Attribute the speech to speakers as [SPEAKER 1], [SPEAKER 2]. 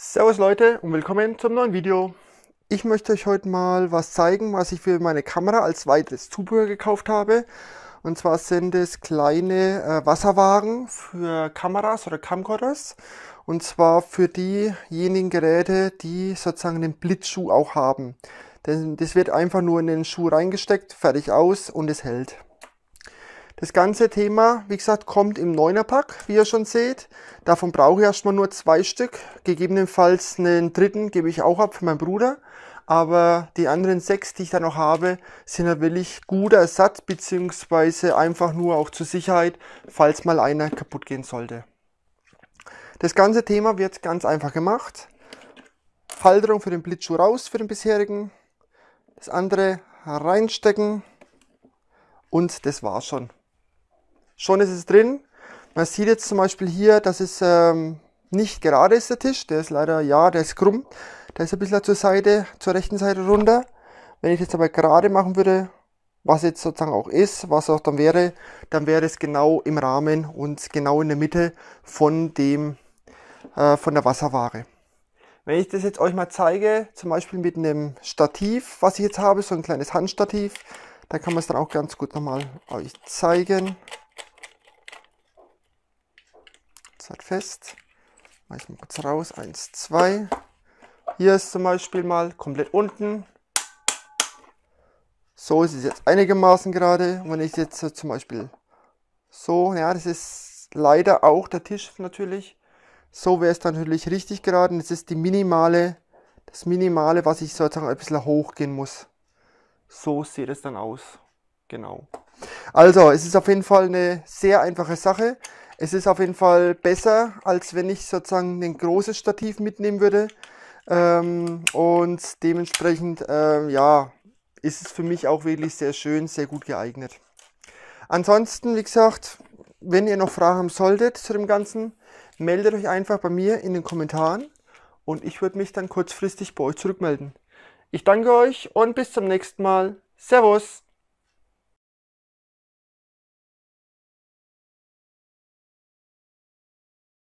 [SPEAKER 1] Servus Leute und willkommen zum neuen Video. Ich möchte euch heute mal was zeigen, was ich für meine Kamera als weiteres Zubehör gekauft habe. Und zwar sind es kleine äh, Wasserwagen für Kameras oder Camcorders. Und zwar für diejenigen Geräte, die sozusagen den Blitzschuh auch haben. Denn das wird einfach nur in den Schuh reingesteckt, fertig aus und es hält. Das ganze Thema, wie gesagt, kommt im 9er Pack, wie ihr schon seht. Davon brauche ich erstmal nur zwei Stück. Gegebenenfalls einen dritten gebe ich auch ab für meinen Bruder. Aber die anderen sechs, die ich da noch habe, sind natürlich guter Ersatz, beziehungsweise einfach nur auch zur Sicherheit, falls mal einer kaputt gehen sollte. Das ganze Thema wird ganz einfach gemacht. Halterung für den Blitzschuh raus, für den bisherigen. Das andere reinstecken. Und das war's schon schon ist es drin. Man sieht jetzt zum Beispiel hier, dass es ähm, nicht gerade ist, der Tisch. Der ist leider, ja, der ist krumm. Der ist ein bisschen zur Seite, zur rechten Seite runter. Wenn ich jetzt aber gerade machen würde, was jetzt sozusagen auch ist, was auch dann wäre, dann wäre es genau im Rahmen und genau in der Mitte von dem, äh, von der Wasserware. Wenn ich das jetzt euch mal zeige, zum Beispiel mit einem Stativ, was ich jetzt habe, so ein kleines Handstativ, da kann man es dann auch ganz gut nochmal euch zeigen. das fest. Mache ich mal kurz raus. Eins, zwei. Hier ist zum Beispiel mal komplett unten. So ist es jetzt einigermaßen gerade. Und wenn ich jetzt äh, zum Beispiel so, ja, das ist leider auch der Tisch natürlich. So wäre es dann natürlich richtig gerade. Und es ist die minimale, das Minimale, was ich sozusagen ein bisschen hochgehen muss. So sieht es dann aus. Genau. Also, es ist auf jeden Fall eine sehr einfache Sache. Es ist auf jeden Fall besser, als wenn ich sozusagen ein großes Stativ mitnehmen würde. Ähm, und dementsprechend, ähm, ja, ist es für mich auch wirklich sehr schön, sehr gut geeignet. Ansonsten, wie gesagt, wenn ihr noch Fragen haben solltet zu dem Ganzen, meldet euch einfach bei mir in den Kommentaren und ich würde mich dann kurzfristig bei euch zurückmelden. Ich danke euch und bis zum nächsten Mal. Servus!